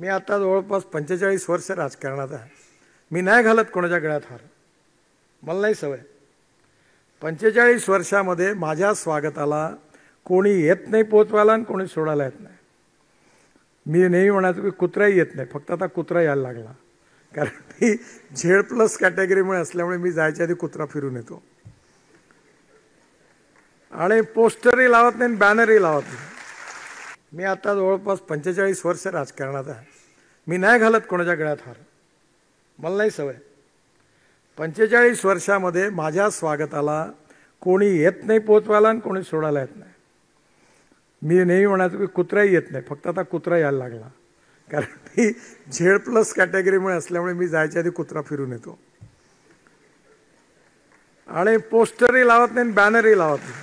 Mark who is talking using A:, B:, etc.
A: मी आता जवळपास पंचेचाळीस वर्ष राजकारणात आहे मी नाही घालत कोणाच्या गळ्यात हार मला नाही सवय पंचेचाळीस वर्षामध्ये माझ्या स्वागताला कोणी येत नाही पोचवायला आणि कोणी सोडायला येत नाही मी नेहमी म्हणायचो की कुत्राही येत नाही फक्त आता कुत्रा यायला लागला कारण ती झेड प्लस कॅटेगरीमुळे असल्यामुळे मी जायच्या आधी कुत्रा फिरून येतो आणि पोस्टरही लावत नाही बॅनरही लावत नाही मी आता जवळपास पंचेचाळीस वर्ष राजकारणात आहे मी नाही घालत कोणाच्या गळ्यात हार मला नाही सवय पंचेचाळीस वर्षामध्ये माझ्या स्वागताला कोणी येत नाही पोचवायला आणि कोणी सोडायला येत नाही मी नेहमी म्हणायचो की कुत्राही येत नाही फक्त आता कुत्रा यायला लागला कारण मी झेड प्लस कॅटेगरीमुळे असल्यामुळे मी जायच्या आधी कुत्रा फिरून येतो आणि पोस्टरही लावत नाही आणि बॅनरही लावत नाही